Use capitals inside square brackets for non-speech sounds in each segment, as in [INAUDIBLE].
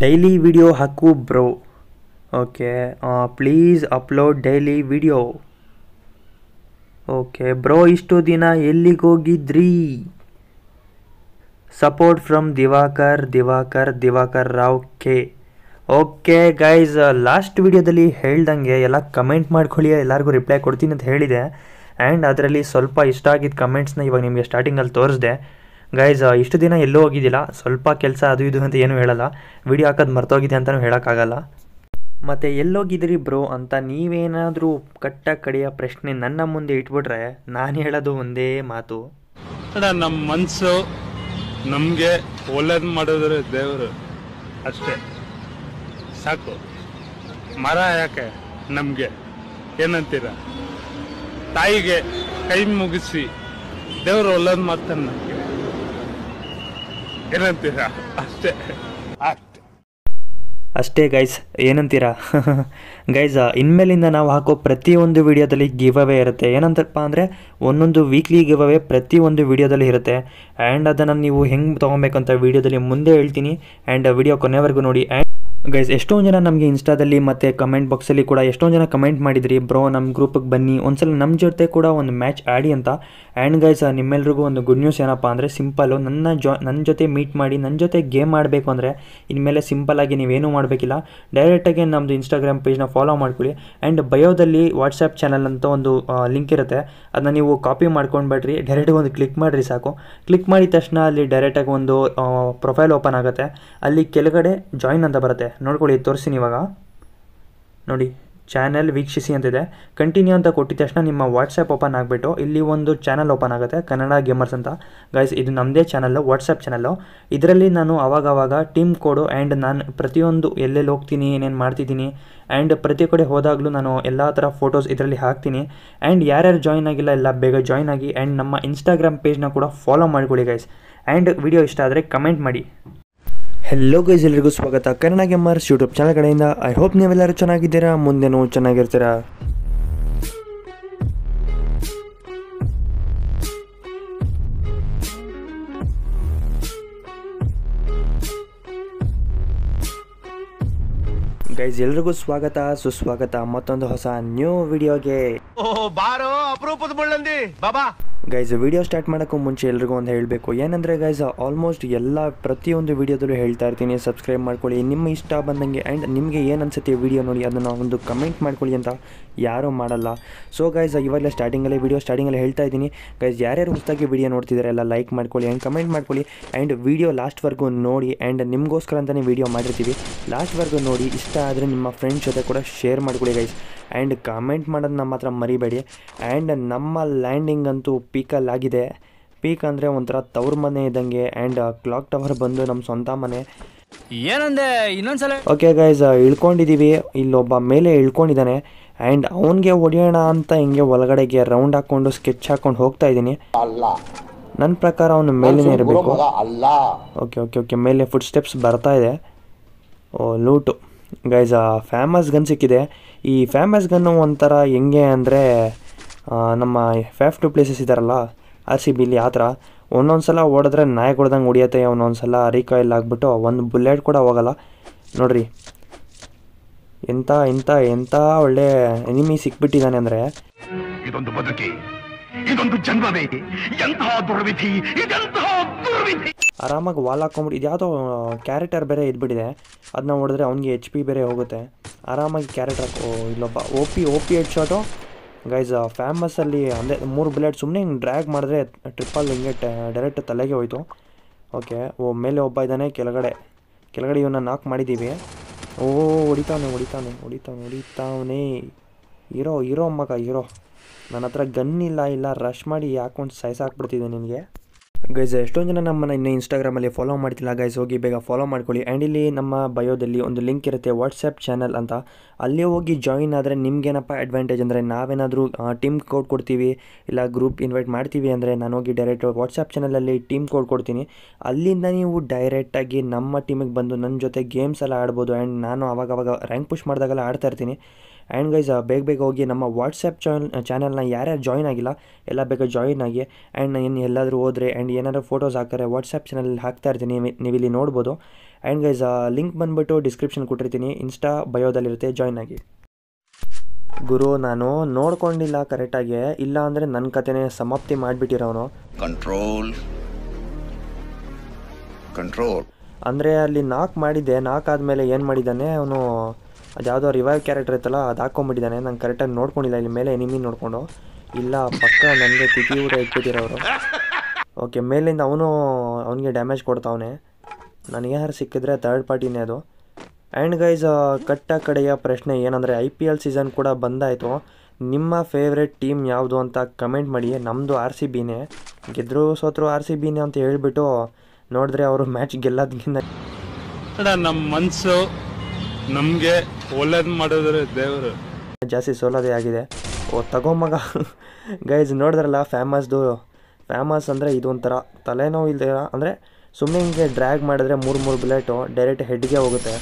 daily video ಹಾಕು bro okay please upload daily video okay bro ಇಷ್ಟು ದಿನ ಎಲ್ಲಿಗೋಗಿದ್ರಿ support from Diwakar Diwakar Diwakar Rao K okay guys last ವಿಡಿಯೋದಲ್ಲಿ ಹೇಳ್ದಂಗೆ ಎಲ್ಲ ಕಮೆಂಟ್ ಮಾಡ್ಕೊಳ್ಳಿ ಎಲ್ಲರಿಗೂ ರಿಪ್ಲೈ ಕೊಡ್ತೀನಿ ಅಂತ ಹೇಳಿದೆ ಆ್ಯಂಡ್ ಅದರಲ್ಲಿ ಸ್ವಲ್ಪ ಇಷ್ಟ ಆಗಿದ್ದ ಕಮೆಂಟ್ಸ್ನ ಇವಾಗ ನಿಮಗೆ ಸ್ಟಾರ್ಟಿಂಗಲ್ಲಿ ತೋರಿಸಿದೆ ಗೈಸ್ ಇಷ್ಟು ದಿನ ಎಲ್ಲೂ ಹೋಗಿದ್ದಿಲ್ಲ ಸ್ವಲ್ಪ ಕೆಲಸ ಅದು ಇದು ಅಂತ ಏನು ಹೇಳಲ್ಲ ವಿಡಿಯೋ ಹಾಕೋದು ಮರ್ತೋಗಿದೆ ಅಂತಲೂ ಹೇಳೋಕ್ಕಾಗಲ್ಲ ಮತ್ತು ಎಲ್ಲೋಗಿದ್ದೀರಿ ಬ್ರೋ ಅಂತ ನೀವೇನಾದರೂ ಕಟ್ಟ ಕಡೆಯ ಪ್ರಶ್ನೆ ನನ್ನ ಮುಂದೆ ಇಟ್ಬಿಟ್ರೆ ನಾನು ಹೇಳೋದು ಒಂದೇ ಮಾತು ನಮ್ಮ ಮನಸ್ಸು ನಮಗೆ ಒಳ್ಳೇದು ಮಾಡಿದ್ರೆ ದೇವರು ಅಷ್ಟೇ ಸಾಕು ಮರ ಯಾಕೆ ನಮಗೆ ಏನಂತೀರ ತಾಯಿಗೆ ಕೈ ಮುಗಿಸಿ ದೇವರು ಒಳ್ಳೇದು ಮಾಡ್ತಾನೆ ಏನಂತೀರಾ ಅಷ್ಟೇ ಅಷ್ಟೇ ಗೈಸ್ ಏನಂತೀರಾ ಗೈಸ್ [LAUGHS] ಇನ್ಮೇಲಿಂದ ನಾವು ಹಾಕೋ ಪ್ರತಿಯೊಂದು ವಿಡಿಯೋದಲ್ಲಿ ಗಿವ್ ಅವೇ ಇರುತ್ತೆ ಏನಂತಪ್ಪ ಅಂದರೆ ಒಂದೊಂದು ವೀಕ್ಲಿ ಗಿವ್ ಅವೇ ಪ್ರತಿಯೊಂದು ವಿಡಿಯೋದಲ್ಲಿ ಇರುತ್ತೆ ಆ್ಯಂಡ್ ಅದನ್ನು ನೀವು ಹೆಂಗೆ ತೊಗೊಬೇಕಂತ ವಿಡಿಯೋದಲ್ಲಿ ಮುಂದೆ ಹೇಳ್ತೀನಿ ಆ್ಯಂಡ್ ವಿಡಿಯೋ ಕೊನೆವರೆಗೂ ನೋಡಿ ಆ್ಯಂಡ್ ಗೈಸ್ ಎಷ್ಟೊಂದು ಜನ ನಮಗೆ ಇನ್ಸ್ಟಾದಲ್ಲಿ ಮತ್ತು ಕಮೆಂಟ್ ಬಾಕ್ಸಲ್ಲಿ ಕೂಡ ಎಷ್ಟೊಂದು ಜನ ಕಮೆಂಟ್ ಮಾಡಿದ್ರಿ ಬ್ರೋ ನಮ್ಮ ಗ್ರೂಪಿಗೆ ಬನ್ನಿ ಒಂದ್ಸಲ ನಮ್ಮ ಜೊತೆ ಕೂಡ ಒಂದು ಮ್ಯಾಚ್ ಆಡಿ ಅಂತ ಆ್ಯಂಡ್ ಗೈಸ್ ನಿಮ್ಮೆಲ್ರಿಗೂ ಒಂದು ಗುಡ್ ನ್ಯೂಸ್ ಏನಪ್ಪ ಅಂದರೆ ಸಿಂಪಲ್ಲು ನನ್ನ ಜೊ ನನ್ನ ಜೊತೆ ಮೀಟ್ ಮಾಡಿ ನನ್ನ ಜೊತೆ ಗೇಮ್ ಆಡಬೇಕು ಅಂದರೆ ಇನ್ಮೇಲೆ ಸಿಂಪಲ್ಲಾಗಿ ನೀವೇನೂ ಮಾಡಬೇಕಿಲ್ಲ ಡೈರೆಕ್ಟಾಗಿ ನಮ್ಮದು ಇನ್ಸ್ಟಾಗ್ರಾಮ್ ಪೇಜ್ನ ಫಾಲೋ ಮಾಡ್ಕೊಳ್ಳಿ ಆ್ಯಂಡ್ ಬಯೋದಲ್ಲಿ ವಾಟ್ಸಪ್ ಚಾನಲ್ ಅಂತ ಒಂದು ಲಿಂಕ್ ಇರುತ್ತೆ ಅದನ್ನ ನೀವು ಕಾಪಿ ಮಾಡ್ಕೊಂಡು ಬೇಡ್ರಿ ಡೈರೆಕ್ಟಾಗಿ ಒಂದು ಕ್ಲಿಕ್ ಮಾಡಿರಿ ಸಾಕು ಕ್ಲಿಕ್ ಮಾಡಿದ ತಕ್ಷಣ ಅಲ್ಲಿ ಡೈರೆಕ್ಟಾಗಿ ಒಂದು ಪ್ರೊಫೈಲ್ ಓಪನ್ ಆಗುತ್ತೆ ಅಲ್ಲಿ ಕೆಳಗಡೆ ಜಾಯಿನ್ ಅಂತ ಬರುತ್ತೆ ನೋಡ್ಕೊಳ್ಳಿ ತೋರಿಸ್ತೀನಿ ಇವಾಗ ನೋಡಿ ಚಾನೆಲ್ ವೀಕ್ಷಿಸಿ ಅಂತಿದೆ ಕಂಟಿನ್ಯೂ ಅಂತ ಕೊಟ್ಟಿದ್ದ ತಕ್ಷಣ ನಿಮ್ಮ ವಾಟ್ಸಪ್ ಓಪನ್ ಆಗಿಬಿಟ್ಟು ಇಲ್ಲಿ ಒಂದು ಚಾನಲ್ ಓಪನ್ ಆಗುತ್ತೆ ಕನ್ನಡ ಗೇಮರ್ಸ್ ಅಂತ ಗೈಸ್ ಇದು ನಮ್ಮದೇ ಚಾನಲ್ಲು ವಾಟ್ಸಪ್ ಚಾನಲ್ಲು ಇದರಲ್ಲಿ ನಾನು ಅವಾಗವಾಗ ಟೀಮ್ ಕೋಡು ಆ್ಯಂಡ್ ನಾನು ಪ್ರತಿಯೊಂದು ಎಲ್ಲೆಲ್ಲಿ ಹೋಗ್ತೀನಿ ಏನೇನು ಮಾಡ್ತಿದ್ದೀನಿ ಆ್ಯಂಡ್ ಪ್ರತಿ ಕಡೆ ಹೋದಾಗಲೂ ನಾನು ಎಲ್ಲ ಥರ ಫೋಟೋಸ್ ಇದರಲ್ಲಿ ಹಾಕ್ತೀನಿ ಆ್ಯಂಡ್ ಯಾರ್ಯಾರು ಜಾಯ್ನ್ ಆಗಿಲ್ಲ ಎಲ್ಲ ಬೇಗ ಜಾಯ್ನ್ ಆಗಿ ಆ್ಯಂಡ್ ನಮ್ಮ ಇನ್ಸ್ಟಾಗ್ರಾಮ್ ಪೇಜ್ನ ಕೂಡ ಫಾಲೋ ಮಾಡ್ಕೊಳ್ಳಿ ಗೈಸ್ ಆ್ಯಂಡ್ ವಿಡಿಯೋ ಇಷ್ಟ ಆದರೆ ಕಮೆಂಟ್ ಮಾಡಿ ಹೆಲ್ಲೋ ಗೈಸ್ ಎಲ್ಲರಿಗೂ ಸ್ವಾಗತ ಕನ್ನಡ ಗೆಮ್ಮರ್ಸ್ ಯೂಟ್ಯೂಬ್ ಚಾನಲ್ ಕಡೆಯಿಂದ ಐ ಹೋಪ್ ನೀವೆಲ್ಲರೂ ಚೆನ್ನಾಗಿದ್ದೀರಾ ಮುಂದೆನೂ ಚೆನ್ನಾಗಿರ್ತೀರಾ ಗೈಸ್ ಎಲ್ರಿಗೂ ಸ್ವಾಗತ ಸುಸ್ವಾಗತ ಮತ್ತೊಂದು ಹೊಸ ನ್ಯೂ ವಿಡಿಯೋಗೆ ಬಾರೋ ಅಪರೂಪದ ಬಾಬಾ ಗೈಸ್ ವಿಡಿಯೋ ಸ್ಟಾರ್ಟ್ ಮಾಡೋಕ್ಕೂ ಮುಂಚೆ ಎಲ್ರಿಗೂ ಒಂದು ಹೇಳಬೇಕು ಏನಂದರೆ ಗೈಸ್ ಆಲ್ಮೋಸ್ಟ್ ಎಲ್ಲ ಪ್ರತಿಯೊಂದು ವೀಡಿಯೋದಲ್ಲೂ ಹೇಳ್ತಾ ಇರ್ತೀನಿ ಸಬ್ಸ್ಕ್ರೈಬ್ ಮಾಡ್ಕೊಳ್ಳಿ ನಿಮ್ಮ ಇಷ್ಟ ಬಂದಂಗೆ ಆ್ಯಂಡ್ ನಿಮಗೆ ಏನು ಅನ್ಸುತ್ತೆ ವೀಡಿಯೋ ನೋಡಿ ಅದನ್ನು ಒಂದು ಕಮೆಂಟ್ ಮಾಡ್ಕೊಳ್ಳಿ ಅಂತ ಯಾರೂ ಮಾಡಲ್ಲ ಸೊ ಗೈಸ್ ಇವಾಗಲೇ ಸ್ಟಾರ್ಟಿಂಗಲ್ಲೇ ವೀಡಿಯೋ ಸ್ಟಾರ್ಟಿಂಗಲ್ಲಿ ಹೇಳ್ತಾ ಇದ್ದೀನಿ ಗೈಸ್ ಯಾರ್ಯಾರು ಹೊಸದಾಗಿ ವೀಡಿಯೋ ನೋಡ್ತಿದ್ದಾರೆ ಎಲ್ಲ ಲೈಕ್ ಮಾಡ್ಕೊಳ್ಳಿ ಆ್ಯಂಡ್ ಕಮೆಂಟ್ ಮಾಡ್ಕೊಳ್ಳಿ ಆ್ಯಂಡ್ ವೀಡಿಯೋ ಲಾಸ್ಟ್ವರೆಗೂ ನೋಡಿ ಆ್ಯಂಡ್ ನಿಮಗೋಸ್ಕರ ಅಂತಲೇ ವೀಡಿಯೋ ಮಾಡಿರ್ತೀವಿ ಲಾಸ್ಟ್ವರೆಗೂ ನೋಡಿ ಇಷ್ಟ ಆದರೆ ನಿಮ್ಮ ಫ್ರೆಂಡ್ಸ್ ಜೊತೆ ಕೂಡ ಶೇರ್ ಮಾಡ್ಕೊಳ್ಳಿ ಗೈಸ್ ಆ್ಯಂಡ್ ಕಾಮೆಂಟ್ ಮಾಡೋದು ನಮ್ಮ ಹತ್ರ ಮರಿಬೇಡಿ ಆ್ಯಂಡ್ ನಮ್ಮ ಲ್ಯಾಂಡಿಂಗ್ ಅಂತೂ ಆಗಿದೆ ಪೀಕ್ ಅಂದರೆ ಒಂಥರ ತವ್ರ ಮನೆ ಇದ್ದಂಗೆ ಆ್ಯಂಡ್ ಕ್ಲಾಕ್ ಟವರ್ ಬಂದು ನಮ್ಮ ಸ್ವಂತ ಮನೆ ಏನಂದೆ ಇನ್ನೊಂದ್ಸಲ ಓಕೆ ಗೈಸ್ ಇಳ್ಕೊಂಡಿದ್ದೀವಿ ಇಲ್ಲೊಬ್ಬ ಮೇಲೆ ಇಳ್ಕೊಂಡಿದ್ದಾನೆ ಆ್ಯಂಡ್ ಅವನಿಗೆ ಹೊಡೆಯೋಣ ಅಂತ ಹಿಂಗೆ ಒಳಗಡೆಗೆ ರೌಂಡ್ ಹಾಕ್ಕೊಂಡು ಸ್ಕೆಚ್ ಹಾಕ್ಕೊಂಡು ಹೋಗ್ತಾ ಇದ್ದೀನಿ ನನ್ನ ಪ್ರಕಾರ ಅವನು ಮೇಲೇ ಇರಬೇಕು ಓಕೆ ಓಕೆ ಓಕೆ ಮೇಲೆ ಫುಟ್ ಸ್ಟೆಪ್ಸ್ ಬರ್ತಾ ಇದೆ oh loot guys famous gun ಸಿಕ್ಕಿದೆ ಈ ಫೇಮಸ್ ಗನ್ನು ಒಂಥರ ಹೆಂಗೆ ಅಂದರೆ ನಮ್ಮ ಫ್ಯಾಫ್ ಟು ಪ್ಲೇಸಸ್ ಇದ್ದಾರಲ್ಲ ಆರ್ ಸಿ ಬಿಲಿ ಆ ಥರ ಒಂದೊಂದು ಸಲ ಓಡಿದ್ರೆ ನಾಯಿ ಹೊಡ್ದಂಗೆ ಹೊಡಿಯತ್ತೆ ಒಂದೊಂದು ಸಲ ರೀಕಾಯಿಲ್ ಆಗಿಬಿಟ್ಟು ಒಂದು ಬುಲೆಟ್ ಕೂಡ ಹೋಗಲ್ಲ ನೋಡ್ರಿ ಎಂಥ ಎಂಥ ಎಂಥ ಒಳ್ಳೆ ಎನಿಮಿ ಸಿಕ್ಬಿಟ್ಟಿದ್ದಾನೆ ಅಂದರೆ ಇದೊಂದು ಬದುಕಿ ಇದೊಂದು ಜನ್ಮವೇ ಎಂತಹ ದುರ್ವಿಧಿ ಇದೆಂತಹ ಆರಾಮಾಗಿ ವಾಲ್ ಹಾಕೊಂಬಿಟ್ಟು ಇದ್ಯಾವುದೋ ಕ್ಯಾರೆಕ್ಟರ್ ಬೇರೆ ಇದ್ಬಿಟ್ಟಿದೆ ಅದನ್ನ ಹೊಡೆದ್ರೆ ಅವ್ನಿಗೆ ಎಚ್ ಪಿ ಬೇರೆ ಹೋಗುತ್ತೆ ಆರಾಮಾಗಿ ಕ್ಯಾರೆಕ್ಟರ್ ಇಲ್ಲೊಬ್ಬ O P O P head shot guys ಫ್ಯಾಮಸಲ್ಲಿ ಅಂದರೆ ಮೂರು ಬುಲೆಟ್ ಸುಮ್ಮನೆ ಹಿಂಗೆ ಡ್ರ್ಯಾಗ್ ಮಾಡಿದ್ರೆ ಟ್ರಿಪ್ಪಲ್ಲಿ ಹಿಂಗೆ ಡೈರೆಕ್ಟ್ ತಲೆಗೆ ಹೋಯಿತು ಓಕೆ ಓ ಮೇಲೆ ಒಬ್ಬ ಇದ್ದಾನೆ ಕೆಳಗಡೆ ಕೆಳಗಡೆ ಇವನ್ನ ನಾಕ್ ಮಾಡಿದ್ದೀವಿ ಓ ಹೊಡಿತಾವನೆ ಹೊಡಿತಾನೆ ಹೊಡಿತಾವೆ ಹೊಡಿತಾವನೆ ಇರೋ ಇರೋ ಮಗ ಇರೋ ನನ್ನ ಹತ್ರ ಗನ್ ಇಲ್ಲ ಇಲ್ಲ ರಶ್ ಮಾಡಿ ಸೈಸ್ ಹಾಕ್ಬಿಡ್ತಿದ್ದೆ ನಿನಗೆ ಗೈಸ್ ಎಷ್ಟೊಂದು ಜನ ನಮ್ಮನ್ನು ಇನ್ನು ಇನ್ಸ್ಟಾಗ್ರಾಮಲ್ಲಿ ಫಾಲೋ ಮಾಡ್ತಿಲ್ಲ ಗೈಸ್ ಹೋಗಿ ಬೇಗ ಫಾಲೋ ಮಾಡ್ಕೊಳ್ಳಿ ಆ್ಯಂಡ್ ಇಲ್ಲಿ ನಮ್ಮ ಬಯೋದಲ್ಲಿ ಒಂದು ಲಿಂಕ್ ಇರುತ್ತೆ ವಾಟ್ಸಪ್ ಚಾನಲ್ ಅಂತ ಅಲ್ಲಿ ಹೋಗಿ ಜಾಯಿನ್ ಆದರೆ ನಿಮ್ಗೇನಪ್ಪ ಅಡ್ವಾಂಟೇಜ್ ಅಂದರೆ ನಾವೇನಾದರೂ ಟೀಮ್ ಕೋಡ್ ಕೊಡ್ತೀವಿ ಇಲ್ಲ ಗ್ರೂಪ್ ಇನ್ವೈಟ್ ಮಾಡ್ತೀವಿ ಅಂದರೆ ನಾನು ಹೋಗಿ ಡೈರೆಕ್ಟ್ ವಾಟ್ಸಪ್ ಚಾನಲಲ್ಲಿ ಟೀಮ್ ಕೋಡ್ ಕೊಡ್ತೀನಿ ಅಲ್ಲಿಂದ ನೀವು ಡೈರೆಕ್ಟಾಗಿ ನಮ್ಮ ಟೀಮಿಗೆ ಬಂದು ನನ್ನ ಜೊತೆ ಗೇಮ್ಸ್ ಎಲ್ಲ ಆಡ್ಬೋದು ಆ್ಯಂಡ್ ನಾನು ಅವಾಗವಾಗ ರ್ಯಾಂಕ್ ಪುಷ್ ಮಾಡಿದಾಗೆಲ್ಲ ಆಡ್ತಾ ಇರ್ತೀನಿ ಆ್ಯಂಡ್ ಗೈಸ್ ಬೇಗ ಬೇಗ ಹೋಗಿ ನಮ್ಮ ವಾಟ್ಸಪ್ ಚಾನ್ ಚಾನಲ್ನ ಯಾರ್ಯಾರು ಜಾಯ್ನ್ ಆಗಿಲ್ಲ ಎಲ್ಲ ಬೇಗ ಜಾಯ್ನ್ ಆಗಿ ಆ್ಯಂಡ್ ಇನ್ನು ಎಲ್ಲಾದರೂ ಹೋದರೆ ಆ್ಯಂಡ್ ಏನಾದರೂ ಫೋಟೋಸ್ ಹಾಕ್ತಾರೆ ವಾಟ್ಸಪ್ ಚಾನಲ್ ಹಾಕ್ತಾ ಇರ್ತೀನಿ ನೀವು ಇಲ್ಲಿ ನೋಡ್ಬೋದು ಆ್ಯಂಡ್ ಗೈಸ್ ಲಿಂಕ್ ಬಂದುಬಿಟ್ಟು ಡಿಸ್ಕ್ರಿಪ್ಷನ್ ಕೊಟ್ಟಿರ್ತೀನಿ ಇನ್ಸ್ಟಾ ಬಯೋದಲ್ಲಿರುತ್ತೆ ಜಾಯ್ನ್ ಆಗಿ ಗುರು ನಾನು ನೋಡ್ಕೊಂಡಿಲ್ಲ ಕರೆಕ್ಟಾಗಿ ಇಲ್ಲ ಅಂದರೆ ನನ್ನ ಕತೆನೇ ಸಮಾಪ್ತಿ ಮಾಡಿಬಿಟ್ಟಿರೋನು ಕಂಟ್ರೋಲ್ ಕಂಟ್ರೋಲ್ ಅಂದರೆ ಅಲ್ಲಿ ನಾಕ್ ಮಾಡಿದ್ದೆ ನಾಕ್ ಆದಮೇಲೆ ಏನು ಮಾಡಿದ್ದಾನೆ ಅವನು ಅದು ಯಾವುದೋ ರಿವೈವ್ ಕ್ಯಾರೆಕ್ಟರ್ ಇತ್ತಲ್ಲ ಅದು ಹಾಕ್ಕೊಂಬಿಟ್ಟಿದ್ದಾನೆ ನಾನು ಕರೆಕ್ಟಾಗಿ ನೋಡ್ಕೊಂಡಿಲ್ಲ ಇಲ್ಲಿ ಮೇಲೆ ಎನಿಮಿ ನೋಡಿಕೊಂಡು ಇಲ್ಲ ಪಕ್ಕ ನನಗೆ ತಿಥಿ ಊಟ ಇಟ್ಬಿಟ್ಟಿರೋರು ಓಕೆ ಮೇಲಿಂದ ಅವನು ಅವನಿಗೆ ಡ್ಯಾಮೇಜ್ ಕೊಡ್ತಾವನೆ ನನಗೆ ಯಾರು ಸಿಕ್ಕಿದ್ರೆ ಥರ್ಡ್ ಪಾರ್ಟಿನೇ ಅದು ಆ್ಯಂಡ್ ಗೈಸ್ ಕಟ್ಟ ಕಡೆಯ ಪ್ರಶ್ನೆ ಏನಂದರೆ ಐ ಪಿ ಎಲ್ ಸೀಸನ್ ಕೂಡ ಬಂದಾಯಿತು ನಿಮ್ಮ ಫೇವ್ರೆಟ್ ಟೀಮ್ ಯಾವುದು ಅಂತ ಕಮೆಂಟ್ ಮಾಡಿ ನಮ್ಮದು ಆರ್ ಸಿ ಬಿನೇ ಗೆದ್ರು ಸೋತರು ಆರ್ ಸಿ ಬಿನೇ ಅಂತ ಹೇಳಿಬಿಟ್ಟು ನೋಡಿದ್ರೆ ಅವರು ಮ್ಯಾಚ್ ಗೆಲ್ಲೋದ್ರಿಂದ ನಮ್ಮ ಮನಸ್ಸು ನಮಗೆ ಒಳ್ಳೇದು ಮಾಡಿದ್ರೆ ದೇವರು ಜಾಸ್ತಿ ಸೋಲೋದೇ ಆಗಿದೆ ಓ ಮಗ ಗೈಸ್ ನೋಡಿದ್ರಲ್ಲ ಫೇಮಸ್ದು ಫೇಮಸ್ ಅಂದರೆ ಇದೊಂಥರ ತಲೆನೋವು ಇಲ್ಲದೆ ಅಂದರೆ ಸುಮ್ಮನೆ ಡ್ರ್ಯಾಗ್ ಮಾಡಿದ್ರೆ ಮೂರು ಮೂರು ಬುಲೆಟು ಡೈರೆಕ್ಟ್ ಹೆಡ್ಗೆ ಹೋಗುತ್ತೆ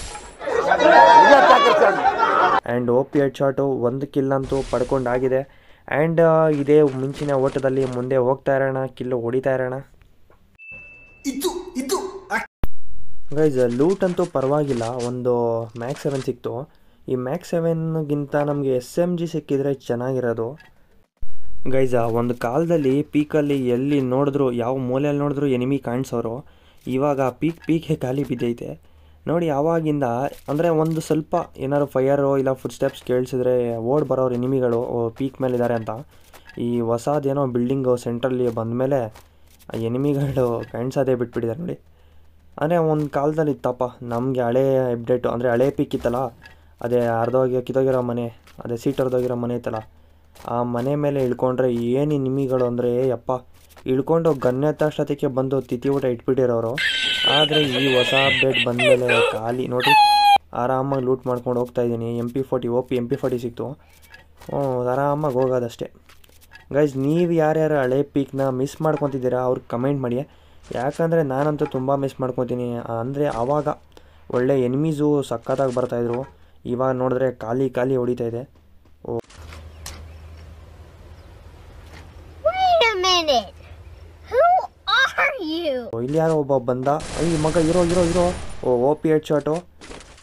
and O P head shot ಒಂದು ಕಿಲ್ಲಂತೂ ಪಡ್ಕೊಂಡಾಗಿದೆ ಆ್ಯಂಡ್ ಇದೇ ಮುಂಚಿನ ಓಟದಲ್ಲಿ ಮುಂದೆ ಹೋಗ್ತಾ ಇರೋಣ ಕಿಲ್ಲು ಹೊಡಿತಾ ಇರೋಣ ಇದು ಗೈಸ್ ಲೂಟ್ ಅಂತೂ ಪರವಾಗಿಲ್ಲ ಒಂದು ಮ್ಯಾಕ್ಸ್ ಸೆವೆನ್ ಸಿಕ್ತು ಈ ಮ್ಯಾಕ್ಸ್ ಸೆವೆನ್ಗಿಂತ ನಮಗೆ ಎಸ್ ಎಮ್ ಜಿ ಸಿಕ್ಕಿದರೆ ಚೆನ್ನಾಗಿರೋದು ಗೈಸ ಒಂದು ಕಾಲದಲ್ಲಿ ಪೀಕಲ್ಲಿ ಎಲ್ಲಿ ನೋಡಿದ್ರು ಯಾವ ಮೂಲೆಯಲ್ಲಿ ನೋಡಿದ್ರು ಎನಿಮಿ ಕಾಣಿಸೋರು ಇವಾಗ ಪೀಕ್ ಪೀಕೆ ಖಾಲಿ ಬಿದ್ದೈತೆ ನೋಡಿ ಆವಾಗಿಂದ ಅಂದರೆ ಒಂದು ಸ್ವಲ್ಪ ಏನಾದ್ರು ಫೈಯರು ಇಲ್ಲ ಫುಡ್ ಸ್ಟೆಪ್ಸ್ ಕೇಳಿಸಿದ್ರೆ ಓಡ್ ಬರೋರು ಎನಿಮಿಗಳು ಪೀಕ್ ಮೇಲಿದ್ದಾರೆ ಅಂತ ಈ ಹೊಸದೇನೋ ಬಿಲ್ಡಿಂಗು ಸೆಂಟ್ರಲ್ಲಿ ಬಂದ ಮೇಲೆ ಎನಿಮಿಗಳು ಕಾಣಿಸೋದೇ ಬಿಟ್ಬಿಟ್ಟಿದ್ದಾರೆ ನೋಡಿ ಅಂದರೆ ಒಂದು ಕಾಲದಲ್ಲಿ ಇತ್ತಪ್ಪ ನಮಗೆ ಹಳೇ ಅಪ್ಡೇಟು ಅಂದರೆ ಹಳೆ ಪಿಕ್ ಇತ್ತಲ್ಲ ಅದೇ ಹೋಗಿ ಕಿತ್ತೋಗಿರೋ ಮನೆ ಅದೇ ಸೀಟ್ ಹರಿದೋಗಿರೋ ಮನೆ ಇತ್ತಲ್ಲ ಆ ಮನೆ ಮೇಲೆ ಇಳ್ಕೊಂಡ್ರೆ ಏನು ನಿಮಿಗಳು ಅಂದರೆ ಯಪ್ಪ ಇಳ್ಕೊಂಡು ಗನ್ನೆ ತಕ್ಷಣಕ್ಕೆ ಬಂದು ತಿಥಿ ಊಟ ಇಟ್ಬಿಟ್ಟಿರೋರು ಆದರೆ ಈ ಹೊಸ ಅಪ್ಡೇಟ್ ಬಂದಮೇಲೆ ಖಾಲಿ ನೋಡಿ ಆರಾಮಾಗಿ ಲೂಟ್ ಮಾಡ್ಕೊಂಡು ಹೋಗ್ತಾ ಇದ್ದೀನಿ M P forty O P M P forty ಸಿಕ್ತು ಆರಾಮಾಗಿ ಹೋಗೋದಷ್ಟೇ ಗೈಸ್ ನೀವು ಯಾರ್ಯಾರು ಹಳೆ ಪೀಕ್ನ ಮಿಸ್ ಮಾಡ್ಕೊತಿದ್ದೀರಾ ಅವ್ರಿಗೆ ಕಮೆಂಟ್ ಮಾಡಿ ಯಾಕಂದರೆ ನಾನಂತೂ ತುಂಬ ಮಿಸ್ ಮಾಡ್ಕೊತೀನಿ ಅಂದರೆ ಆವಾಗ ಒಳ್ಳೆ ಎನಿಮೀಸು ಸಖತ್ತಾಗಿ ಬರ್ತಾಯಿದ್ರು ಇವಾಗ ನೋಡಿದ್ರೆ ಖಾಲಿ ಖಾಲಿ ಹೊಡಿತಾ ಇದೆ ಓ ಇಲ್ಲಿ ಯಾರೋ ಒಬ್ಬ ಬಂದ ಈ ಮಗ ಇರೋ ಇರೋ ಇರೋ oh O P head shot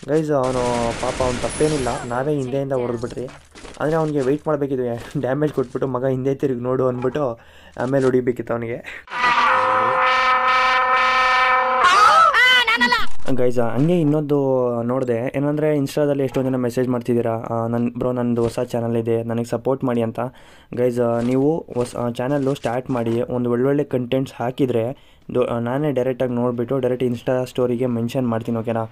guys ಅವನು ಪಾಪ ಅವ್ನು ತಪ್ಪೇನಿಲ್ಲ ನಾವೇ ಹಿಂದೆಯಿಂದ ಹೊಡೆದ್ಬಿಟ್ರಿ ಅಂದರೆ ಅವನಿಗೆ ವೆಯ್ಟ್ ಮಾಡಬೇಕಿದ್ವಿ ಡ್ಯಾಮೇಜ್ [LAUGHS] ಕೊಟ್ಬಿಟ್ಟು ಮಗ ಹಿಂದೆ ತಿರುಗಿ ನೋಡು ಅಂದ್ಬಿಟ್ಟು ಆಮೇಲೆ ಹೊಡಿಬೇಕಿತ್ತು ಅವನಿಗೆ ಗೈಸ್ ಹಂಗೆ ಇನ್ನೊಂದು ನೋಡಿದೆ ಏನಂದರೆ ಇನ್ಸ್ಟಾದಲ್ಲಿ ಎಷ್ಟೊಂದು ಜನ ಮೆಸೇಜ್ ಮಾಡ್ತಿದ್ದೀರಾ ನನ್ನ ಬ್ರೋ ನಂದು ಹೊಸ ಚಾನಲ್ ಇದೆ ನನಗೆ ಸಪೋರ್ಟ್ ಮಾಡಿ ಅಂತ ಗೈಸ್ ನೀವು ಹೊಸ ಚಾನಲ್ಲು ಸ್ಟಾರ್ಟ್ ಮಾಡಿ ಒಂದು ಒಳ್ಳೊಳ್ಳೆ ಕಂಟೆಂಟ್ಸ್ ಹಾಕಿದರೆ ದೊ ನಾನೇ ಡೈರೆಕ್ಟಾಗಿ ನೋಡಿಬಿಟ್ಟು ಡೈರೆಕ್ಟ್ ಇನ್ಸ್ಟಾ ಸ್ಟೋರಿಗೆ ಮೆನ್ಷನ್ ಮಾಡ್ತೀನಿ ಓಕೆನಾ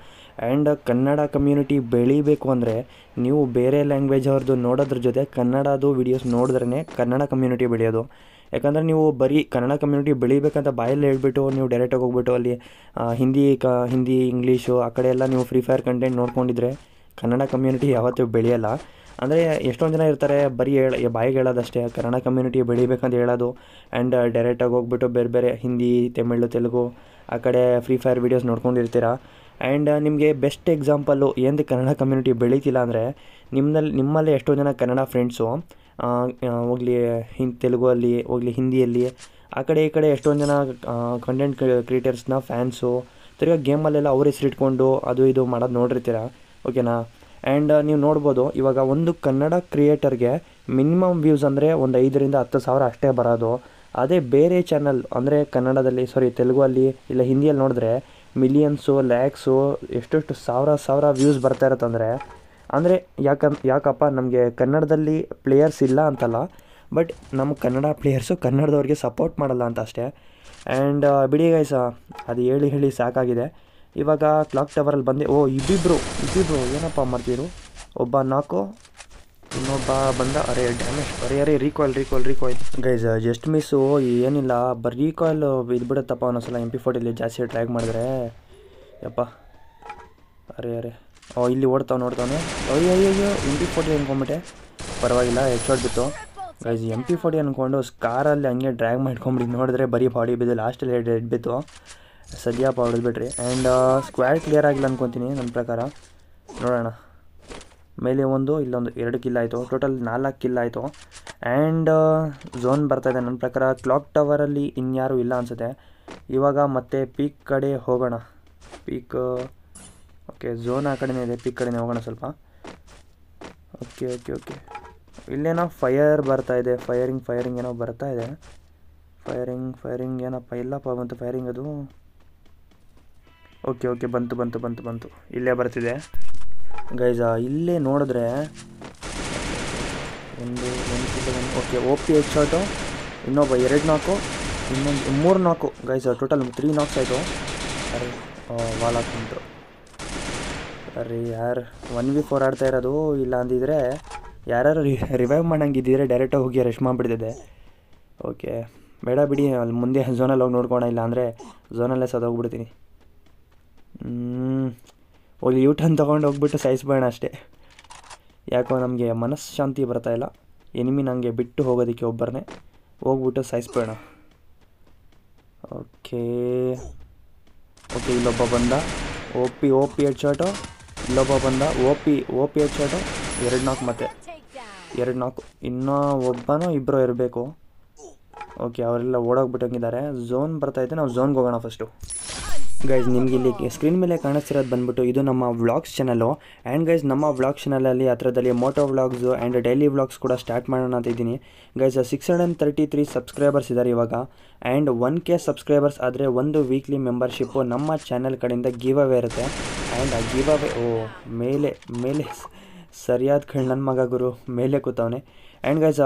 ಆ್ಯಂಡ್ ಕನ್ನಡ ಕಮ್ಯುನಿಟಿ ಬೆಳೀಬೇಕು ಅಂದರೆ ನೀವು ಬೇರೆ ಲ್ಯಾಂಗ್ವೇಜ್ ಅವ್ರದ್ದು ನೋಡೋದ್ರ ಜೊತೆ ಕನ್ನಡದು ವೀಡಿಯೋಸ್ ನೋಡಿದ್ರೇ ಕನ್ನಡ ಕಮ್ಯುನಿಟಿ ಬೆಳೆಯೋದು ಯಾಕಂದರೆ ನೀವು ಬರೀ ಕನ್ನಡ ಕಮ್ಯುನಿಟಿ ಬೆಳಿಬೇಕಂತ ಬಾಯಲ್ಲಿ ಹೇಳ್ಬಿಟ್ಟು ನೀವು ಡೈರೆಕ್ಟಾಗಿ ಹೋಗ್ಬಿಟ್ಟು ಅಲ್ಲಿ ಹಿಂದಿ ಕ ಹಿಂದಿ ಇಂಗ್ಲೀಷು ಆ ಕಡೆ ಎಲ್ಲ ನೀವು ಫ್ರೀ ಫೈರ್ ಕಂಟೆಂಟ್ ನೋಡ್ಕೊಂಡಿದ್ರೆ ಕನ್ನಡ ಕಮ್ಯುನಿಟಿ ಯಾವತ್ತೂ ಬೆಳೆಯಲ್ಲ ಅಂದರೆ ಎಷ್ಟೊಂದು ಜನ ಇರ್ತಾರೆ ಬರೀ ಹೇಳ ಬಾಯಿಗೆ ಹೇಳೋದಷ್ಟೇ ಕನ್ನಡ ಕಮ್ಯುನಿಟಿ ಬೆಳಿಬೇಕಂತ ಹೇಳೋದು ಆ್ಯಂಡ್ ಡೈರೆಕ್ಟಾಗಿ ಹೋಗ್ಬಿಟ್ಟು ಬೇರೆ ಬೇರೆ ಹಿಂದಿ ತಮಿಳು ತೆಲುಗು ಆ ಕಡೆ ಫ್ರೀ ಫೈರ್ ವೀಡಿಯೋಸ್ ನೋಡ್ಕೊಂಡಿರ್ತೀರ ಆ್ಯಂಡ್ ನಿಮಗೆ ಬೆಸ್ಟ್ ಎಕ್ಸಾಂಪಲ್ಲು ಏನು ಕನ್ನಡ ಕಮ್ಯುನಿಟಿ ಬೆಳೀತಿಲ್ಲ ಅಂದರೆ ನಿಮ್ಮಲ್ಲಿ ನಿಮ್ಮಲ್ಲೇ ಎಷ್ಟೋ ಜನ ಕನ್ನಡ ಫ್ರೆಂಡ್ಸು ಹೋಗ್ಲಿ ತೆಲುಗು ಅಲ್ಲಿ ಹೋಗ್ಲಿ ಹಿಂದಿಯಲ್ಲಿ ಆ ಕಡೆ ಈ ಕಡೆ ಎಷ್ಟೊಂದು ಜನ ಕಂಟೆಂಟ್ ಕ್ರಿಯೇಟರ್ಸ್ನ ಫ್ಯಾನ್ಸು ತಿರ್ಗಿ ಗೇಮಲ್ಲೆಲ್ಲ ಅವ್ರ ಹೆಸರಿಟ್ಕೊಂಡು ಅದು ಇದು ಮಾಡೋದು ನೋಡಿರ್ತೀರ ಓಕೆನಾ ಆ್ಯಂಡ್ ನೀವು ನೋಡ್ಬೋದು ಇವಾಗ ಒಂದು ಕನ್ನಡ ಕ್ರಿಯೇಟರ್ಗೆ ಮಿನಿಮಮ್ ವ್ಯೂಸ್ ಅಂದರೆ ಒಂದು ಐದರಿಂದ ಹತ್ತು ಸಾವಿರ ಅಷ್ಟೇ ಬರೋದು ಅದೇ ಬೇರೆ ಚಾನಲ್ ಅಂದರೆ ಕನ್ನಡದಲ್ಲಿ ಸಾರಿ ತೆಲುಗು ಅಲ್ಲಿ ಇಲ್ಲ ಹಿಂದಿಯಲ್ಲಿ ನೋಡಿದ್ರೆ ಮಿಲಿಯನ್ಸು ಲ್ಯಾಕ್ಸು ಎಷ್ಟೆಷ್ಟು ಸಾವಿರ ಸಾವಿರ ವ್ಯೂಸ್ ಬರ್ತಾ ಇರತ್ತಂದರೆ ಅಂದರೆ ಯಾಕಂತ ಯಾಕಪ್ಪ ನಮಗೆ ಕನ್ನಡದಲ್ಲಿ ಪ್ಲೇಯರ್ಸ್ ಇಲ್ಲ ಅಂತಲ್ಲ ಬಟ್ ನಮ್ಮ ಕನ್ನಡ ಪ್ಲೇಯರ್ಸು ಕನ್ನಡದವ್ರಿಗೆ ಸಪೋರ್ಟ್ ಮಾಡಲ್ಲ ಅಂತ ಅಷ್ಟೇ ಆ್ಯಂಡ್ ಬಿಡಿ ಗೈಸ ಅದು ಹೇಳಿ ಹೇಳಿ ಸಾಕಾಗಿದೆ ಇವಾಗ ಕ್ಲಾಕ್ ಟವರಲ್ಲಿ ಬಂದು ಓ ಇಬ್ಬಿಬ್ರು ಇಬ್ಬಿಬ್ರು ಏನಪ್ಪ ಮಾಡ್ತಿದ್ರು ಒಬ್ಬ ನಾಲ್ಕು ಇನ್ನೊಬ್ಬ ಬಂದ ಅರೆ ಡ್ಯಾಮೇಜ್ ಅರೆ ಅರೆ recoil recoil recoil guys just miss ಏನಿಲ್ಲ ಬರೀ ರೀಕಾಯಿಲ್ ಇದು ಬಿಡುತ್ತಪ್ಪ ಒಂದೊಂದ್ಸಲ ಎಂ ಪಿ ಫೋರ್ಟಿಲಿ ಜಾಸ್ತಿ ಟ್ರ್ಯಾಕ್ ಮಾಡಿದ್ರೆ ಯಪ್ಪ ಅರೆ ಅರೆ ಓ ಇಲ್ಲಿ ಓಡ್ತಾವೆ ನೋಡ್ತಾವೆ ಅಯ್ಯೋ ಅಯ್ಯೋ ಎಮ್ ಪಿ ಫೋರ್ಟಿ ಅಂದ್ಕೊಂಬಿಟ್ಟೆ ಪರವಾಗಿಲ್ಲ ಹೆಚ್ಚೋಡ್ ಬಿತ್ತು ಗೈಸ್ ಎಮ್ ಪಿ ಫೋರ್ಟಿ ಅಂದ್ಕೊಂಡು ಕಾರಲ್ಲಿ ಹಂಗೆ ಡ್ರ್ಯಾಗ್ ಮಾಡ್ಕೊಂಬಿಟ್ಟು ನೋಡಿದ್ರೆ ಬರೀ ಬಾಡಿ ಬಿದ್ದು ಲಾಸ್ಟಲ್ಲಿ ಎರಡು ಎಡ್ ಬಿತ್ತು ಸದ್ಯ ಹೊಡೆದು ಬಿಡ್ರಿ ಆ್ಯಂಡ್ ಸ್ಕ್ವೇರ್ ಕ್ಲಿಯರ್ ಆಗಿಲ್ಲ ಅನ್ಕೊತೀನಿ ನನ್ನ ಪ್ರಕಾರ ನೋಡೋಣ ಮೇಲೆ ಒಂದು ಇಲ್ಲೊಂದು ಎರಡು ಕಿಲ್ಲ ಆಯಿತು ಟೋಟಲ್ ನಾಲ್ಕು ಕಿಲ್ಲ ಆಯಿತು ಆ್ಯಂಡ್ ಝೋನ್ ಬರ್ತಾ ಇದೆ ನನ್ನ ಪ್ರಕಾರ ಕ್ಲಾಕ್ ಟವರಲ್ಲಿ ಇನ್ಯಾರೂ ಇಲ್ಲ ಅನಿಸುತ್ತೆ ಇವಾಗ ಮತ್ತೆ ಪೀಕ್ ಕಡೆ ಹೋಗೋಣ ಪೀಕ್ ಓಕೆ ಝೋನ್ ಆ ಕಡೆನೇ ಇದೆ ಪಿಕ್ ಕಡೆನೇ ಹೋಗೋಣ ಸ್ವಲ್ಪ ಓಕೆ ಓಕೆ ಓಕೆ ಇಲ್ಲೇನೋ ಫೈಯರ್ ಬರ್ತಾ ಇದೆ ಫೈರಿಂಗ್ ಫೈರಿಂಗ್ ಏನೋ ಬರ್ತಾ ಇದೆ ಫೈರಿಂಗ್ ಫೈರಿಂಗ್ ಏನಪ್ಪ ಇಲ್ಲಪ್ಪ ಬಂತು ಫೈರಿಂಗ್ ಅದು ಓಕೆ ಓಕೆ ಬಂತು ಬಂತು ಬಂತು ಬಂತು ಇಲ್ಲೇ ಬರ್ತಿದೆ ಗೈಜ ಇಲ್ಲೇ ನೋಡಿದ್ರೆ ಒಂದು ಒಂದು okay O P head shot ಇನ್ನೊಬ್ಬ ಎರಡು ನಾಲ್ಕು ಇನ್ನೊಂದು ಮೂರು ನಾಲ್ಕು ಗೈಜ ಟೋಟಲ್ ತ್ರೀ ನಾಕ್ಸ್ ಆಯಿತು ವಾಲಾಕ್ ಬಂತು ಅರಿ ಯಾರು ಒನ್ ವಿ ಫೋರ್ ಆಡ್ತಾ ಇರೋದು ಇಲ್ಲ ಅಂದಿದ್ರೆ ಯಾರು ರಿ ರಿವೈವ್ ಮಾಡಂಗಿದ್ದೀರಾ ಡೈರೆಕ್ಟಾಗಿ ಹೋಗಿ ರೆಸ್ಟ್ ಮಾಡಿಬಿಡ್ತಿದೆ ಓಕೆ ಬೇಡ ಬಿಡಿ ಅಲ್ಲಿ ಮುಂದೆ ಝೋನಲ್ಲಿ ಹೋಗಿ ನೋಡ್ಕೋಣ ಇಲ್ಲ ಅಂದರೆ ಝೋನಲ್ಲೇ ಸದೋಗ್ಬಿಡ್ತೀನಿ ಹೋಗಿ ಯೂ ಟರ್ನ್ ತೊಗೊಂಡು ಹೋಗ್ಬಿಟ್ಟು ಸಾಯಿಸ್ಬೇಡ ಅಷ್ಟೇ ಯಾಕೋ ನಮಗೆ ಮನಃಶಾಂತಿ ಬರ್ತಾಯಿಲ್ಲ ಎನಿಮಿ ನನಗೆ ಬಿಟ್ಟು ಹೋಗೋದಕ್ಕೆ ಒಬ್ಬರನ್ನೇ ಹೋಗ್ಬಿಟ್ಟು ಸಾಯಿಸ್ಬೇಡ ಓಕೆ ಓಕೆ ಇಲ್ಲೊಬ್ಬ ಬಂದ O P O P head shot ಇಲ್ಲೊಬ್ಬ ಬಂದ O P O P head ಎರಡು ನಾಲ್ಕು ಮತ್ತೆ ಎರಡು ನಾಲ್ಕು ಇನ್ನೂ ಒಬ್ಬನೋ ಇಬ್ಬರು ಇರಬೇಕು ಓಕೆ ಅವರೆಲ್ಲ ಓಡೋಗ್ಬಿಟ್ಟಂಗಿದ್ದಾರೆ ಝೋನ್ ಬರ್ತಾಯಿದೆ ನಾವು ಝೋನ್ಗೆ ಹೋಗೋಣ ಫಸ್ಟು ಗೈಸ್ ನಿಮ್ಗೆ ಇಲ್ಲಿ ಸ್ಕ್ರೀನ್ ಮೇಲೆ ಕಾಣಿಸ್ತಿರೋದು ಬಂದ್ಬಿಟ್ಟು ಇದು ನಮ್ಮ ವ್ಲಾಗ್ಸ್ ಚಾನಲು ಆ್ಯಂಡ್ ಗೈಸ್ ನಮ್ಮ ವ್ಲಾಗ್ ಚಾನಲಲ್ಲಿ ಹತ್ರದಲ್ಲಿ moto vlogs and daily vlogs ಕೂಡ ಸ್ಟಾರ್ಟ್ ಮಾಡೋಣ ಅಂತ ಇದ್ದೀನಿ guys six hundred thirty three subscribers ಇದ್ದಾರೆ ಇವಾಗ ಆ್ಯಂಡ್ ಒನ್ ಕೆ ಸಬ್ಸ್ಕ್ರೈಬರ್ಸ್ ಆದರೆ ಒಂದು ವೀಕ್ಲಿ ಮೆಂಬರ್ಶಿಪ್ಪು ನಮ್ಮ ಚಾನಲ್ ಕಡೆಯಿಂದ ಗಿವ್ ಅವೇ ಇರುತ್ತೆ ಆ ಗಿವ್ ಅವೇ ಓ ಮೇಲೆ ಮೇಲೆ ಸರಿಯಾದ ಕಣ್ ನನ್ನ ಮಗ ಗುರು ಮೇಲೆ ಕೂತವನೆ ಆ್ಯಂಡ್ ಗೈಸ್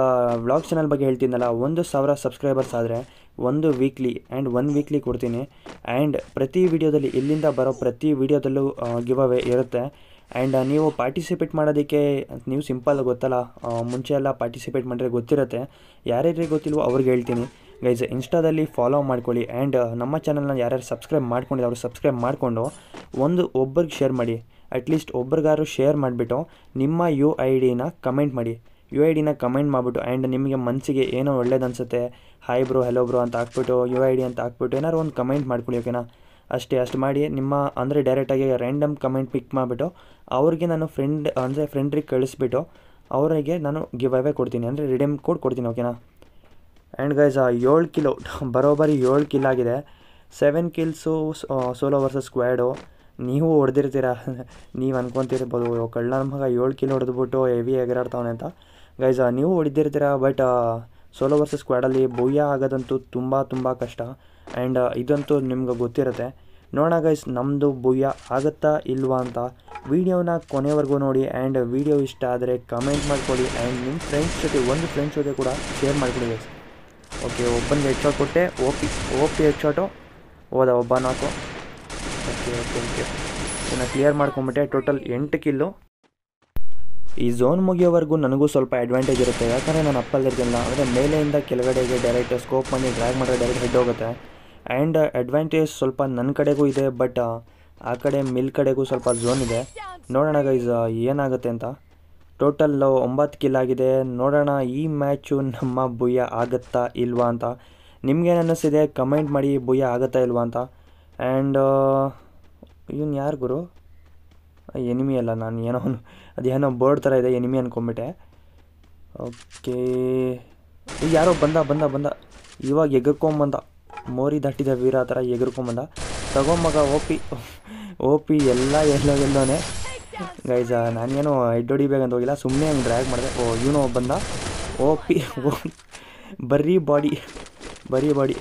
ವ್ಲಾಗ್ ಚಾನಲ್ ಬಗ್ಗೆ ಹೇಳ್ತೀನಲ್ಲ ಒಂದು ಸಾವಿರ ಸಬ್ಸ್ಕ್ರೈಬರ್ಸ್ ಆದರೆ ಒಂದು ವೀಕ್ಲಿ ಆ್ಯಂಡ್ ಒನ್ ವೀಕ್ಲಿ ಕೊಡ್ತೀನಿ ಆ್ಯಂಡ್ ಪ್ರತಿ ವೀಡಿಯೋದಲ್ಲಿ ಇಲ್ಲಿಂದ ಬರೋ ಪ್ರತಿ ವೀಡಿಯೋದಲ್ಲೂ ಗಿವ್ ಅವೇ ಇರುತ್ತೆ ಆ್ಯಂಡ್ ನೀವು ಪಾರ್ಟಿಸಿಪೇಟ್ ಮಾಡೋದಕ್ಕೆ ನೀವು ಸಿಂಪಲ್ ಗೊತ್ತಲ್ಲ ಮುಂಚೆ ಎಲ್ಲ ಪಾರ್ಟಿಸಿಪೇಟ್ ಮಾಡಿದ್ರೆ ಗೊತ್ತಿರುತ್ತೆ ಯಾರ್ಯಾರಿಗೆ ಗೊತ್ತಿಲ್ವೋ ಅವ್ರಿಗೆ ಹೇಳ್ತೀನಿ ಗೈಸ್ ಇನ್ಸ್ಟಾದಲ್ಲಿ ಫಾಲೋ ಮಾಡ್ಕೊಳ್ಳಿ ಆ್ಯಂಡ್ uh, ನಮ್ಮ ಚಾನಲ್ನ ಯಾರ್ಯಾರು ಸಬ್ಸ್ಕ್ರೈಬ್ ಮಾಡ್ಕೊಂಡು ಅವರು ಸಬ್ಸ್ಕ್ರೈಬ್ ಮಾಡಿಕೊಂಡು ಒಂದು ಒಬ್ಬರಿಗೆ ಶೇರ್ ಮಾಡಿ ಅಟ್ಲೀಸ್ಟ್ ಒಬ್ರಿಗಾರು ಶೇರ್ ಮಾಡಿಬಿಟ್ಟು ನಿಮ್ಮ ಯು ಐ ಡಿನ ಕಮೆಂಟ್ ಮಾಡಿ ಯು ಐ ಡಿನ ಕಮೆಂಟ್ ಮಾಡಿಬಿಟ್ಟು ಆ್ಯಂಡ್ ನಿಮಗೆ ಮನಸ್ಸಿಗೆ ಏನೋ ಒಳ್ಳೇದು ಅನಿಸುತ್ತೆ ಹಾಯ್ ಬ್ರೋ ಹೆಲೋ ಬ್ರೋ ಅಂತ ಹಾಕ್ಬಿಟ್ಟು ಯು ಐ ಡಿ ಅಂತ ಹಾಕ್ಬಿಟ್ಟು ಏನಾರು ಒಂದು ಕಮೆಂಟ್ ಮಾಡ್ಕೊಳ್ಳಿ ಓಕೆನಾ ಅಷ್ಟೇ ಅಷ್ಟು ಮಾಡಿ ನಿಮ್ಮ ಅಂದರೆ ಡೈರೆಕ್ಟಾಗಿ ರ್ಯಾಂಡಮ್ ಕಮೆಂಟ್ ಪಿಕ್ ಮಾಡಿಬಿಟ್ಟು ಅವ್ರಿಗೆ ನಾನು ಫ್ರೆಂಡ್ ಅಂದರೆ ಫ್ರೆಂಡ್ರಿಗೆ ಕಳಿಸ್ಬಿಟ್ಟು ಅವರಿಗೆ ನಾನು ಗಿವ್ ಅವೇ ಕೊಡ್ತೀನಿ ಅಂದರೆ ರಿಡೀಮ್ ಕೋಡ್ ಕೊಡ್ತೀನಿ ಓಕೆನಾ ಆ್ಯಂಡ್ ಗೈಸ್ ಏಳು ಕಿಲೋ ಬರೋಬರಿ ಏಳು ಕಿಲ್ ಆಗಿದೆ seven kills solo versus squad ನೀವು ಹೊಡೆದಿರ್ತೀರ [LAUGHS] ನೀವು ಅನ್ಕೊತಿರ್ಬೋದು ಕಳ್ಳನ ಮಗ ಏಳು ಕಿಲ್ ಹೊಡೆದ್ಬಿಟ್ಟು ಹೆವಿ ಎಗರಾಡ್ತಾವನೆ ಅಂತ ಗೈಸ್ ನೀವು ಹೊಡೆದಿರ್ತೀರ ಬಟ್ ಸೋಲೋ ವರ್ಸಸ್ ಸ್ಕ್ವಾಡಲ್ಲಿ ಬೊಯ್ಯ ಆಗೋದಂತೂ ತುಂಬ ತುಂಬ ಕಷ್ಟ ಆ್ಯಂಡ್ ಇದಂತೂ ನಿಮ್ಗೆ ಗೊತ್ತಿರುತ್ತೆ ನೋಡೋಣ ಗೈಸ್ ನಮ್ಮದು ಬೊಯ್ಯ ಆಗುತ್ತಾ ಇಲ್ವಾ ಅಂತ ವೀಡಿಯೋನ ಕೊನೆವರೆಗೂ ನೋಡಿ ಆ್ಯಂಡ್ ವೀಡಿಯೋ ಇಷ್ಟ ಆದರೆ ಕಮೆಂಟ್ ಮಾಡ್ಕೊಳ್ಳಿ ಆ್ಯಂಡ್ ನಿಮ್ಮ ಫ್ರೆಂಡ್ಸ್ ಜೊತೆ ಒಂದು ಫ್ರೆಂಡ್ಸ್ ಜೊತೆ ಕೂಡ ಶೇರ್ ಮಾಡ್ಕೊಳ್ಳಿ ಗೈಸ್ ಓಕೆ ಒಬ್ಬನಿಗೆ ಹೆಚ್ ಶಾಟ್ ಕೊಟ್ಟೆ O P O P shot ಹೋದ ಒಬ್ಬ ನಾಲ್ಕು ಓಕೆ ಓಕೆ ಓಕೆ ಇದನ್ನು ಕ್ಲಿಯರ್ ಮಾಡ್ಕೊಂಬಿಟ್ಟೆ ಟೋಟಲ್ ಎಂಟು ಕಿಲ್ಲು ಈ ಝೋನ್ ಮುಗಿಯೋವರೆಗೂ ನನಗೂ ಸ್ವಲ್ಪ ಅಡ್ವಾಂಟೇಜ್ ಇರುತ್ತೆ ಯಾಕಂದರೆ ನಾನು ಅಪ್ಪಲ್ಲಿರ್ತಿಲ್ಲ ಅಂದರೆ ಮೇಲೆಯಿಂದ ಕೆಳಗಡೆಗೆ ಡೈರೆಕ್ಟ್ ಸ್ಕೋಪ್ ಮಾಡಿ ಡ್ರ್ಯಾಗ್ ಮಾಡಿದ್ರೆ ಡೈರೆಕ್ಟ್ ಹೆಡ್ ಹೋಗುತ್ತೆ ಆ್ಯಂಡ್ ಅಡ್ವಾಂಟೇಜ್ ಸ್ವಲ್ಪ ನನ್ನ ಕಡೆಗೂ ಇದೆ ಬಟ್ ಆ ಕಡೆ ಮಿಲ್ ಕಡೆಗೂ ಸ್ವಲ್ಪ ಝೋನ್ ಇದೆ ನೋಡೋಣ ಇದು ಏನಾಗುತ್ತೆ ಅಂತ ಟೋಟಲ್ ಒಂಬತ್ತು ಕಿಲ್ ಆಗಿದೆ ನೋಡೋಣ ಈ ಮ್ಯಾಚು ನಮ್ಮ ಭುಯ್ಯ ಆಗುತ್ತಾ ಇಲ್ವಾ ಅಂತ ನಿಮ್ಗೇನು ಅನ್ನಿಸ್ತಿದೆ ಕಮೆಂಟ್ ಮಾಡಿ ಭುಯ್ಯ ಆಗುತ್ತಾ ಇಲ್ವಾ ಅಂತ ಆ್ಯಂಡ್ ಇವನು ಯಾರು ಗುರು ಎನಿಮಿ ಅಲ್ಲ ನಾನು ಏನೋ ಅದೇನೋ ಬೋರ್ಡ್ ಥರ ಇದೆ ಎನಿಮಿ ಅಂದ್ಕೊಂಬಿಟ್ಟೆ ಓಕೆ ಯಾರೋ ಬಂದ ಬಂದ ಬಂದ ಇವಾಗ ಎಗ್ಕೊಂಬಂದ ಮೋರಿ ದಟ್ಟಿದ ವೀರ ಆ ಥರ ಎಗರ್ಕೊಂಬಂದ ತಗೊಂಬಗ ಓ ಪಿ ಓ ಪಿ ಎಲ್ಲ ಎಲ್ಲೋ ಎಲ್ಲೋನೇ ಗೈಸ್ ನಾನೇನು ಹೆಡ್ ಹೊಡಿಬೇಕಂತ ಹೋಗಿಲ್ಲ ಸುಮ್ಮನೆ ಹಂಗೆ ಡ್ರ್ಯಾಗ್ ಮಾಡಿದೆ ಓ ಇವನು ಬಂದ ಓ ಪಿ ಓ ಬರೀ ಬಾಡಿ ಬರೀ ಬಾಡಿ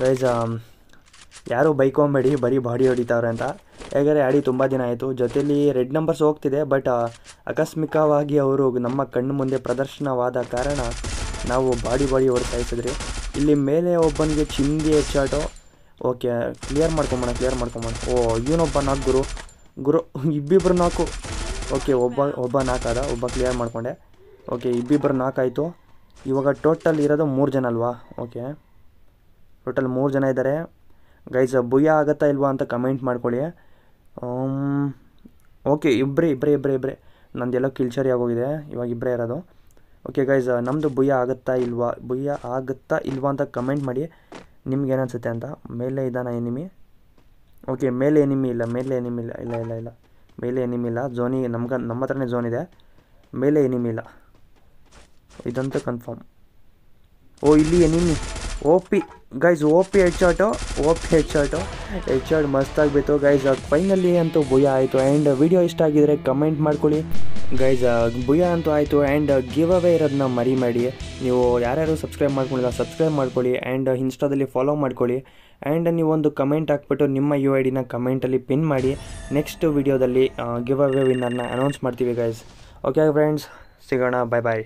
ಗೈಸ್ ಯಾರೂ ಬೈಕೊಂಬೇಡಿ ಬರೀ ಬಾಡಿ ಹೊಡಿತಾವ್ರೆ ಅಂತ ಹೇಗಾದ್ರೆ ಆಡಿ ತುಂಬ ದಿನ ಆಯಿತು ಜೊತೆಲಿ ರೆಡ್ ನಂಬರ್ಸ್ ಹೋಗ್ತಿದೆ ಬಟ್ ಆಕಸ್ಮಿಕವಾಗಿ ಅವರು ನಮ್ಮ ಕಣ್ಣು ಮುಂದೆ ಪ್ರದರ್ಶನವಾದ ಕಾರಣ ನಾವು ಬಾಡಿ ಬಾಡಿ ಹೊಡ್ತಾ ಇಲ್ಲಿ ಮೇಲೆ ಒಬ್ಬನಿಗೆ ಚಿಂದಿ ಹೆಚ್ಚಾಟೋ ಓಕೆ ಕ್ಲಿಯರ್ ಮಾಡ್ಕೊಂಬೋಣ ಕ್ಲಿಯರ್ ಮಾಡ್ಕೊಂಬೋಣ ಓ ಇವನೊಬ್ಬ ನಾಲ್ಕು ಗುರು ಗುರು ಇಬ್ಬಿಬ್ರು ನಾಲ್ಕು ಓಕೆ ಒಬ್ಬ ಒಬ್ಬ ನಾಲ್ಕಾದ ಒಬ್ಬ ಕ್ಲಿಯರ್ ಮಾಡಿಕೊಂಡೆ ಓಕೆ ಇಬ್ಬಿಬ್ಬರು ನಾಲ್ಕಾಯಿತು ಇವಾಗ ಟೋಟಲ್ ಇರೋದು ಮೂರು ಜನ ಅಲ್ವಾ ಓಕೆ ಟೋಟಲ್ ಮೂರು ಜನ ಇದ್ದಾರೆ ಗೈಸ್ ಭುಯ್ಯ ಆಗತ್ತಾ ಇಲ್ವಾ ಅಂತ ಕಮೆಂಟ್ ಮಾಡ್ಕೊಳ್ಳಿ ಓಕೆ ಇಬ್ಬರೇ ಇಬ್ಬರೇ ಇಬ್ಬರೇ ಇಬ್ಬರೇ ನಂದೆಲ್ಲ ಕಿಲ್ಚರಿ ಆಗೋಗಿದೆ ಇವಾಗ ಇಬ್ಬರೇ ಇರೋದು ಓಕೆ ಗೈಸ್ ನಮ್ಮದು ಭುಯ್ಯ ಆಗುತ್ತಾ ಇಲ್ವಾ ಭುಯ್ಯ ಆಗುತ್ತಾ ಇಲ್ವಾ ಅಂತ ಕಮೆಂಟ್ ಮಾಡಿ ನಿಮ್ಗೆ ಏನನ್ಸುತ್ತೆ ಅಂತ ಮೇಲೆ ಇದ್ದಾನ ಎನಿಮಿ ಓಕೆ ಮೇಲೆ ಎನಿಮಿ ಇಲ್ಲ ಮೇಲೆ ಎನಿಮಿ ಇಲ್ಲ ಇಲ್ಲ ಇಲ್ಲ ಇಲ್ಲ ಮೇಲೆ ಎನಿಮಿ ಇಲ್ಲ ಝೋನಿಗೆ ನಮ್ಗೆ ನಮ್ಮ ಹತ್ರನೇ ಝೋನ್ ಇದೆ ಮೇಲೆ ಎನಿಮಿ ಇಲ್ಲ ಇದಂತೂ ಕನ್ಫರ್ಮ್ ಓ ಇಲ್ಲಿ enemy OP guys O P head OP O P head shot ಮಸ್ತ್ ಗೈಸ್ ಫೈನಲಿ ಅಂತೂ ಭುಯ ಆಯಿತು ಆ್ಯಂಡ್ ವಿಡಿಯೋ ಇಷ್ಟ ಆಗಿದರೆ ಕಮೆಂಟ್ ಮಾಡ್ಕೊಳ್ಳಿ ಗೈಸ್ uh, ಭುಯ ಅಂತೂ ಆಯಿತು ಆ್ಯಂಡ್ ಗಿವ್ ಅವೇ ಇರೋದನ್ನ ಮರಿ ಮಾಡಿ ನೀವು ಯಾರ್ಯಾರು ಸಬ್ಸ್ಕ್ರೈಬ್ ಮಾಡ್ಕೊಂಡಿಲ್ಲ ಸಬ್ಸ್ಕ್ರೈಬ್ ಮಾಡ್ಕೊಳ್ಳಿ ಆ್ಯಂಡ್ ಇನ್ಸ್ಟಾದಲ್ಲಿ ಫಾಲೋ ಮಾಡ್ಕೊಳ್ಳಿ ಆ್ಯಂಡ್ ನೀವೊಂದು ಕಮೆಂಟ್ ಹಾಕ್ಬಿಟ್ಟು ನಿಮ್ಮ ಯು ಐ ಡಿನ ಕಮೆಂಟಲ್ಲಿ ಪಿನ್ ಮಾಡಿ ನೆಕ್ಸ್ಟ್ ವಿಡಿಯೋದಲ್ಲಿ ಗಿವ್ ಅವೇ ವಿನ್ನರ್ನ ಅನೌನ್ಸ್ ಮಾಡ್ತೀವಿ ಗೈಸ್ ಓಕೆ ಫ್ರೆಂಡ್ಸ್ ಸಿಗೋಣ ಬಾಯ್ ಬಾಯ್